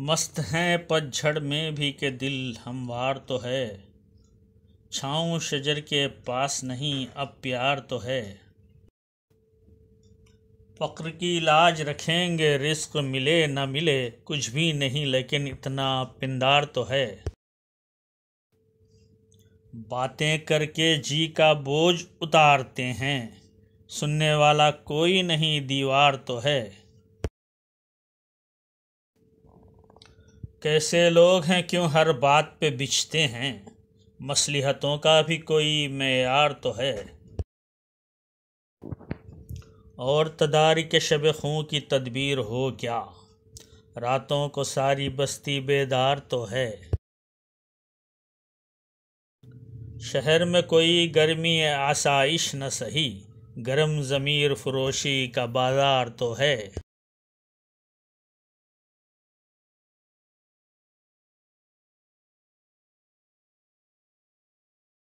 मस्त हैं पतझड़ में भी के दिल हमवार तो है छाँव शजर के पास नहीं अब प्यार तो है फ़क्र की लाज रखेंगे रिस्क मिले न मिले कुछ भी नहीं लेकिन इतना पिंदार तो है बातें करके जी का बोझ उतारते हैं सुनने वाला कोई नहीं दीवार तो है कैसे लोग हैं क्यों हर बात पे बिछते हैं मसलहतों का भी कोई मैार तो है और तदारी के शब खूँ की तदबीर हो क्या रातों को सारी बस्ती बेदार तो है शहर में कोई गर्मी आसाइश न सही गर्म ज़मीर फरोशी का बाज़ार तो है